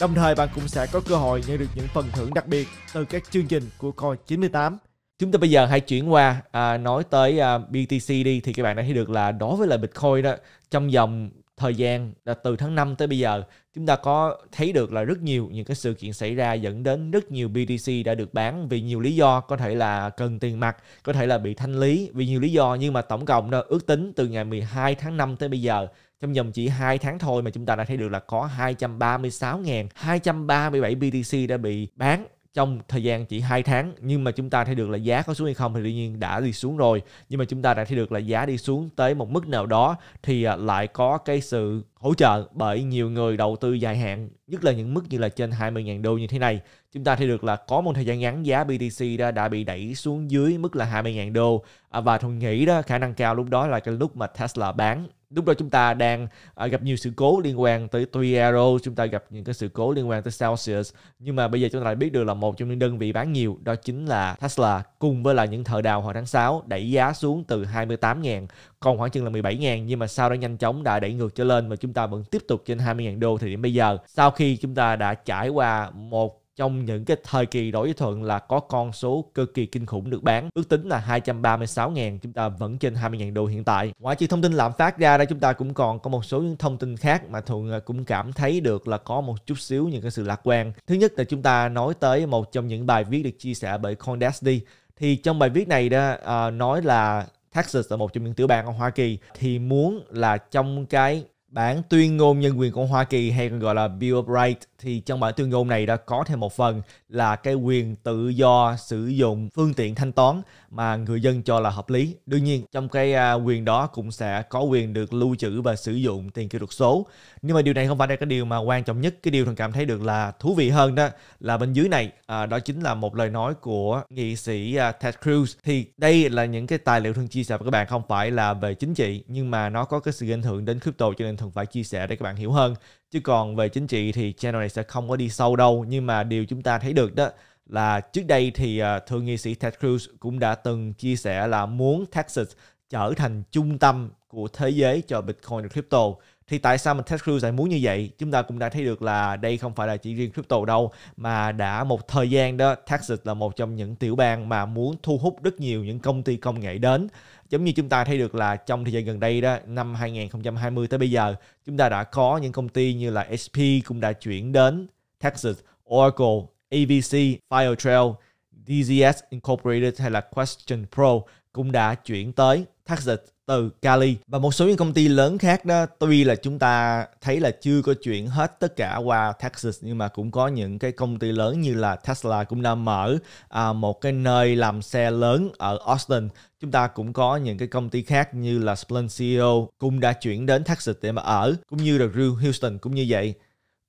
Đồng thời bạn cũng sẽ có cơ hội nhận được những phần thưởng đặc biệt từ các chương trình của Coin 98. Chúng ta bây giờ hãy chuyển qua à, nói tới à, BTC đi thì các bạn đã thấy được là đối với lại Bitcoin đó trong vòng thời gian là từ tháng 5 tới bây giờ chúng ta có thấy được là rất nhiều những cái sự kiện xảy ra dẫn đến rất nhiều BTC đã được bán vì nhiều lý do có thể là cần tiền mặt có thể là bị thanh lý vì nhiều lý do nhưng mà tổng cộng đó ước tính từ ngày 12 tháng 5 tới bây giờ trong vòng chỉ 2 tháng thôi mà chúng ta đã thấy được là có 236.237 BTC đã bị bán trong thời gian chỉ 2 tháng nhưng mà chúng ta thấy được là giá có xuống hay không thì đương nhiên đã đi xuống rồi nhưng mà chúng ta đã thấy được là giá đi xuống tới một mức nào đó thì à, lại có cái sự hỗ trợ bởi nhiều người đầu tư dài hạn nhất là những mức như là trên 20.000 đô như thế này chúng ta thấy được là có một thời gian ngắn giá BTC đã, đã bị đẩy xuống dưới mức là 20.000 đô à, và tôi nghĩ đó khả năng cao lúc đó là cái lúc mà Tesla bán lúc đó chúng ta đang uh, gặp nhiều sự cố liên quan tới Tuiero, chúng ta gặp những cái sự cố liên quan tới Celsius. Nhưng mà bây giờ chúng ta lại biết được là một trong những đơn vị bán nhiều đó chính là Tesla cùng với là những thợ đào hồi tháng 6 đẩy giá xuống từ 28.000 còn khoảng chừng là 17.000 nhưng mà sau đó nhanh chóng đã đẩy ngược trở lên và chúng ta vẫn tiếp tục trên 20.000 đô thì điểm bây giờ. Sau khi chúng ta đã trải qua một trong những cái thời kỳ đổi thuận là có con số cực kỳ kinh khủng được bán. Ước tính là 236.000, chúng ta vẫn trên 20.000 đô hiện tại. ngoài trừ thông tin lạm phát ra đây chúng ta cũng còn có một số những thông tin khác mà thường à, cũng cảm thấy được là có một chút xíu những cái sự lạc quan. Thứ nhất là chúng ta nói tới một trong những bài viết được chia sẻ bởi Condesdi. Thì trong bài viết này đó uh, nói là Texas là một trong những tiểu bang ở Hoa Kỳ thì muốn là trong cái Bản tuyên ngôn nhân quyền của Hoa Kỳ hay còn gọi là Bill of Rights thì trong bản tuyên ngôn này đã có thêm một phần là cái quyền tự do sử dụng phương tiện thanh toán mà người dân cho là hợp lý. Đương nhiên trong cái à, quyền đó cũng sẽ có quyền được lưu trữ và sử dụng tiền kỹ thuật số. Nhưng mà điều này không phải là cái điều mà quan trọng nhất. Cái điều thường cảm thấy được là thú vị hơn đó là bên dưới này à, đó chính là một lời nói của nghị sĩ à, Ted Cruz. Thì đây là những cái tài liệu thường chia sẻ với các bạn không phải là về chính trị nhưng mà nó có cái sự ảnh hưởng đến crypto cho nên thường phải chia sẻ để các bạn hiểu hơn chứ còn về chính trị thì channel này sẽ không có đi sâu đâu nhưng mà điều chúng ta thấy được đó là trước đây thì à, thượng nghị sĩ Ted Cruz cũng đã từng chia sẻ là muốn Texas trở thành trung tâm của thế giới cho Bitcoin và crypto thì tại sao mình Ted Cruz lại muốn như vậy chúng ta cũng đã thấy được là đây không phải là chỉ riêng crypto đâu mà đã một thời gian đó Texas là một trong những tiểu bang mà muốn thu hút rất nhiều những công ty công nghệ đến giống như chúng ta thấy được là trong thời gian gần đây đó năm 2020 tới bây giờ chúng ta đã có những công ty như là HP cũng đã chuyển đến Texas, Oracle, ABC, Firetrail, DZS Incorporated hay là Question Pro cũng đã chuyển tới Texas từ Cali và một số những công ty lớn khác đó tuy là chúng ta thấy là chưa có chuyển hết tất cả qua Texas nhưng mà cũng có những cái công ty lớn như là Tesla cũng đã mở à, một cái nơi làm xe lớn ở Austin chúng ta cũng có những cái công ty khác như là Splencio cũng đã chuyển đến Texas để mà ở cũng như là Drew Houston cũng như vậy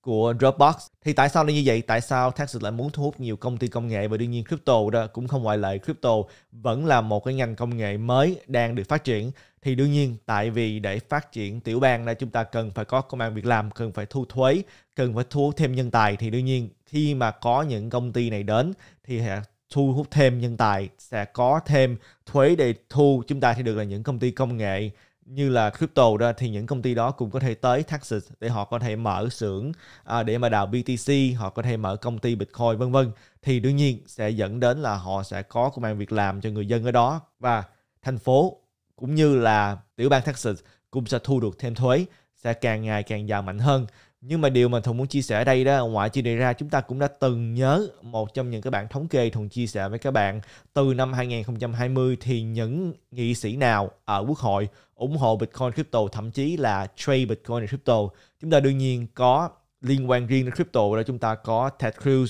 của Dropbox. Thì tại sao là như vậy? Tại sao Texas lại muốn thu hút nhiều công ty công nghệ và đương nhiên crypto đó cũng không ngoại lệ. Crypto vẫn là một cái ngành công nghệ mới đang được phát triển. Thì đương nhiên tại vì để phát triển tiểu bang là chúng ta cần phải có công an việc làm, cần phải thu thuế, cần phải thu hút thêm nhân tài. Thì đương nhiên khi mà có những công ty này đến thì sẽ thu hút thêm nhân tài sẽ có thêm thuế để thu chúng ta thì được là những công ty công nghệ như là crypto ra thì những công ty đó cũng có thể tới Texas để họ có thể mở xưởng à, để mà đào BTC, họ có thể mở công ty Bitcoin vân vân thì đương nhiên sẽ dẫn đến là họ sẽ có công an việc làm cho người dân ở đó và thành phố cũng như là tiểu bang Texas cũng sẽ thu được thêm thuế sẽ càng ngày càng giàu mạnh hơn nhưng mà điều mà Thùng muốn chia sẻ ở đây đó, ngoại chi đề ra chúng ta cũng đã từng nhớ một trong những cái bản thống kê Thùng chia sẻ với các bạn từ năm 2020 thì những nghị sĩ nào ở quốc hội ủng hộ Bitcoin crypto thậm chí là trade Bitcoin crypto. Chúng ta đương nhiên có liên quan riêng đến crypto đó chúng ta có Ted Cruz,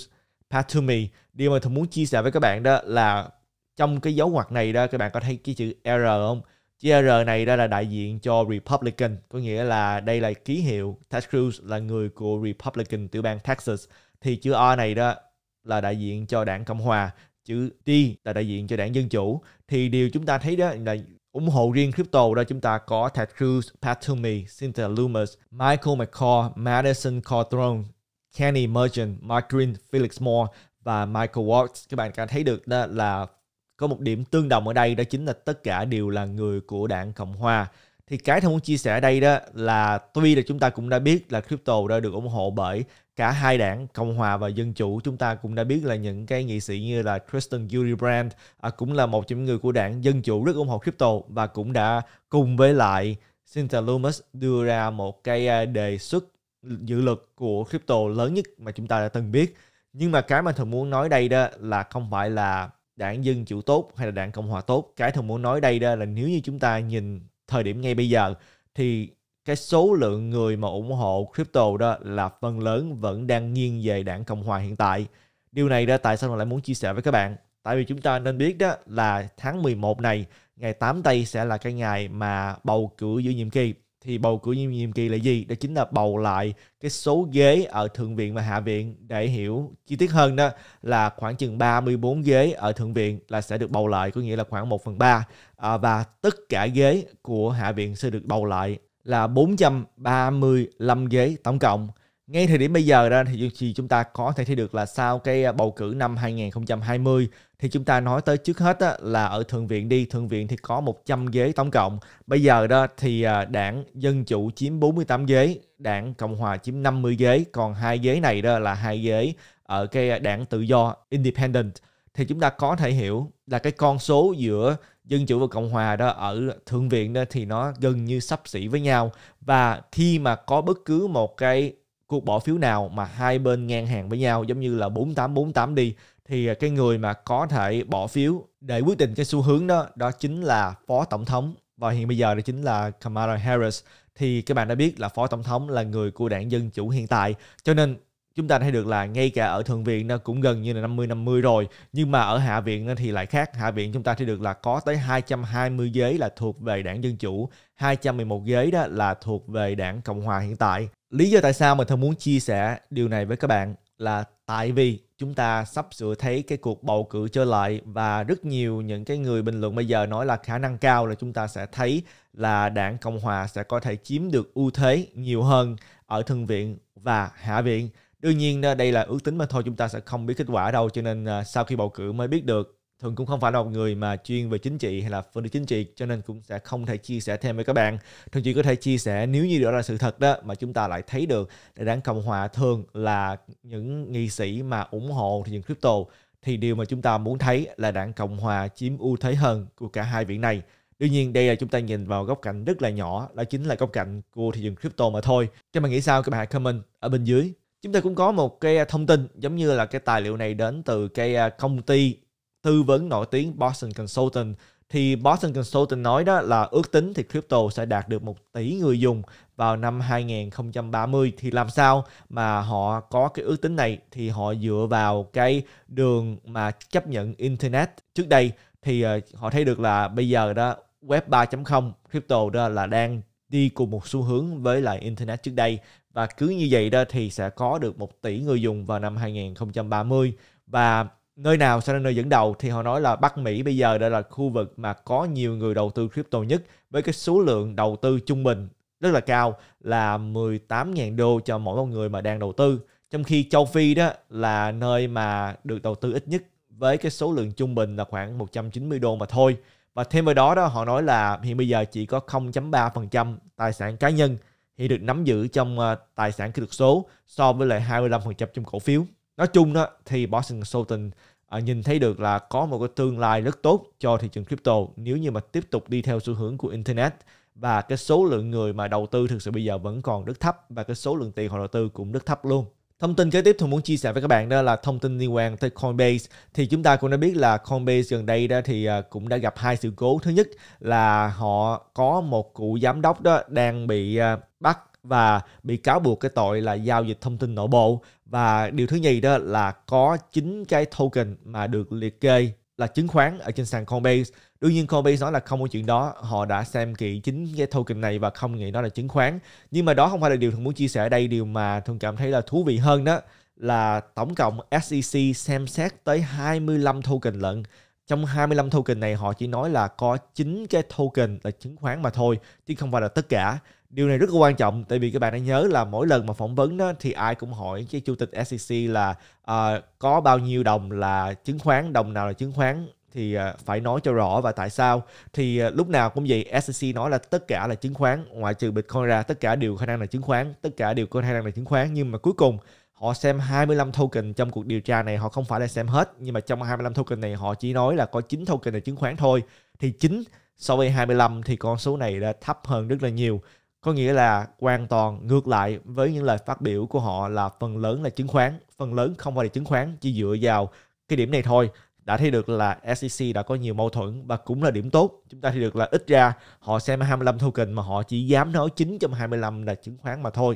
Pat Toomey. Điều mà Thùng muốn chia sẻ với các bạn đó là trong cái dấu ngoặc này đó các bạn có thấy cái chữ R không? GR này đây là đại diện cho Republican, có nghĩa là đây là ký hiệu Ted Cruz là người của Republican tiểu bang Texas. Thì chữ O này đó là đại diện cho đảng Cộng Hòa, chữ D là đại diện cho đảng Dân Chủ. Thì điều chúng ta thấy đó là ủng hộ riêng crypto đó chúng ta có Ted Cruz, Pat Toomey, Cynthia Lummis, Michael McCall, Madison Cawthron, Kenny Merchant, Mark Green, Felix Moore và Michael Watts. Các bạn có thấy được đó là có một điểm tương đồng ở đây đó chính là tất cả đều là người của đảng Cộng Hòa. Thì cái thông muốn chia sẻ ở đây đó là tuy là chúng ta cũng đã biết là crypto đã được ủng hộ bởi cả hai đảng Cộng Hòa và Dân Chủ chúng ta cũng đã biết là những cái nghị sĩ như là Kristen Gillibrand à, cũng là một trong những người của đảng Dân Chủ rất ủng hộ crypto và cũng đã cùng với lại Cynthia Lumos đưa ra một cái à, đề xuất dự luật của crypto lớn nhất mà chúng ta đã từng biết. Nhưng mà cái mà thường muốn nói đây đó là không phải là đảng dân chủ tốt hay là đảng cộng hòa tốt cái thường muốn nói đây đó là nếu như chúng ta nhìn thời điểm ngay bây giờ thì cái số lượng người mà ủng hộ crypto đó là phần lớn vẫn đang nghiêng về đảng cộng hòa hiện tại điều này đó tại sao mình lại muốn chia sẻ với các bạn tại vì chúng ta nên biết đó là tháng 11 này ngày 8 tây sẽ là cái ngày mà bầu cử giữa nhiệm kỳ thì bầu cử nhiệm, nhiệm kỳ là gì đó chính là bầu lại cái số ghế ở thượng viện và hạ viện để hiểu chi tiết hơn đó là khoảng chừng 34 ghế ở thượng viện là sẽ được bầu lại có nghĩa là khoảng 1 phần 3 à, và tất cả ghế của hạ viện sẽ được bầu lại là 435 ghế tổng cộng ngay thời điểm bây giờ đó thì chúng ta có thể thấy được là sau cái à, bầu cử năm 2020 thì chúng ta nói tới trước hết á, là ở thượng viện đi thượng viện thì có 100 ghế tổng cộng bây giờ đó thì à, đảng dân chủ chiếm 48 ghế đảng cộng hòa chiếm 50 ghế còn hai ghế này đó là hai ghế ở cái đảng tự do independent thì chúng ta có thể hiểu là cái con số giữa dân chủ và cộng hòa đó ở thượng viện đó thì nó gần như sắp xỉ với nhau và khi mà có bất cứ một cái cuộc bỏ phiếu nào mà hai bên ngang hàng với nhau giống như là 4848 đi thì à, cái người mà có thể bỏ phiếu để quyết định cái xu hướng đó đó chính là phó tổng thống và hiện bây giờ đó chính là Kamala Harris thì các bạn đã biết là phó tổng thống là người của đảng dân chủ hiện tại cho nên chúng ta thấy được là ngay cả ở thượng viện nó cũng gần như là 50 50 rồi nhưng mà ở hạ viện nó thì lại khác hạ viện chúng ta thấy được là có tới 220 ghế là thuộc về đảng dân chủ 211 ghế đó là thuộc về đảng cộng hòa hiện tại lý do tại sao mình thân muốn chia sẻ điều này với các bạn là tại vì chúng ta sắp sửa thấy cái cuộc bầu cử trở lại và rất nhiều những cái người bình luận bây giờ nói là khả năng cao là chúng ta sẽ thấy là đảng Cộng hòa sẽ có thể chiếm được ưu thế nhiều hơn ở thượng viện và hạ viện. Đương nhiên đây là ước tính mà thôi chúng ta sẽ không biết kết quả đâu cho nên à, sau khi bầu cử mới biết được thường cũng không phải là một người mà chuyên về chính trị hay là phân tích chính trị cho nên cũng sẽ không thể chia sẻ thêm với các bạn thường chỉ có thể chia sẻ nếu như đó là sự thật đó mà chúng ta lại thấy được để đảng cộng hòa thường là những nghị sĩ mà ủng hộ thị trường crypto thì điều mà chúng ta muốn thấy là đảng cộng hòa chiếm ưu thế hơn của cả hai viện này Tuy nhiên đây là chúng ta nhìn vào góc cạnh rất là nhỏ, đó chính là góc cạnh của thị trường crypto mà thôi. Các bạn nghĩ sao các bạn hãy comment ở bên dưới. Chúng ta cũng có một cái thông tin giống như là cái tài liệu này đến từ cái à, công ty tư vấn nổi tiếng Boston Consulting thì Boston Consulting nói đó là ước tính thì crypto sẽ đạt được 1 tỷ người dùng vào năm 2030 thì làm sao mà họ có cái ước tính này thì họ dựa vào cái đường mà chấp nhận internet trước đây thì ờ, họ thấy được là bây giờ đó web 3.0 crypto đó là đang đi cùng một xu hướng với lại internet trước đây và cứ như vậy đó thì sẽ có được 1 tỷ người dùng vào năm 2030 và nơi nào sẽ là nơi dẫn đầu thì họ nói là Bắc Mỹ bây giờ đã là khu vực mà có nhiều người đầu tư crypto nhất với cái số lượng đầu tư trung bình rất là cao là 18.000 đô cho mỗi một người mà đang đầu tư. Trong khi châu Phi đó là nơi mà được đầu tư ít nhất với cái số lượng trung bình là khoảng 190 đô mà thôi. Và thêm vào đó đó họ nói là hiện bây giờ chỉ có 0.3% tài sản cá nhân hiện được nắm giữ trong ờ, tài sản kỹ thuật số so với lại 25% trong cổ phiếu nói chung đó thì Boston Consulting à, nhìn thấy được là có một cái tương lai rất tốt cho thị trường crypto nếu như mà tiếp tục đi theo xu hướng của internet và cái số lượng người mà đầu tư thực sự bây giờ vẫn còn rất thấp và cái số lượng tiền họ đầu tư cũng rất thấp luôn. Thông tin kế tiếp tôi muốn chia sẻ với các bạn đó là thông tin liên quan tới Coinbase. Thì chúng ta cũng đã biết là Coinbase gần đây đó thì à, cũng đã gặp hai sự cố. Thứ nhất là họ có một cụ giám đốc đó đang bị à, bắt và bị cáo buộc cái tội là giao dịch thông tin nội bộ và điều thứ nhì đó là có 9 cái token mà được liệt kê là chứng khoán ở trên sàn Coinbase. Đương nhiên Coinbase nói là không có chuyện đó, họ đã xem kỹ chính cái token này và không nghĩ đó là chứng khoán. Nhưng mà đó không phải là điều thường muốn chia sẻ ở đây, điều mà thường cảm thấy là thú vị hơn đó là tổng cộng SEC xem xét tới 25 token lận trong 25 token này họ chỉ nói là có 9 cái token là chứng khoán mà thôi chứ không phải là tất cả điều này rất là quan trọng tại vì các bạn đã nhớ là mỗi lần mà phỏng vấn đó thì ai cũng hỏi cái chủ tịch SEC là uh, có bao nhiêu đồng là chứng khoán đồng nào là chứng khoán thì uh, phải nói cho rõ và tại sao thì uh, lúc nào cũng vậy SEC nói là tất cả là chứng khoán ngoại trừ Bitcoin ra tất cả đều khả năng là chứng khoán tất cả đều có khả năng là chứng khoán nhưng mà cuối cùng họ xem 25 token trong cuộc điều tra này họ không phải là xem hết nhưng mà trong 25 token này họ chỉ nói là có 9 token là chứng khoán thôi thì 9 so với 25 thì con số này đã thấp hơn rất là nhiều có nghĩa là hoàn toàn ngược lại với những lời phát biểu của họ là phần lớn là chứng khoán phần lớn không phải là chứng khoán chỉ dựa vào cái điểm này thôi đã thấy được là SEC đã có nhiều mâu thuẫn và cũng là điểm tốt. Chúng ta thấy được là ít ra họ xem 25 token mà họ chỉ dám nói 9 trong 25 là chứng khoán mà thôi.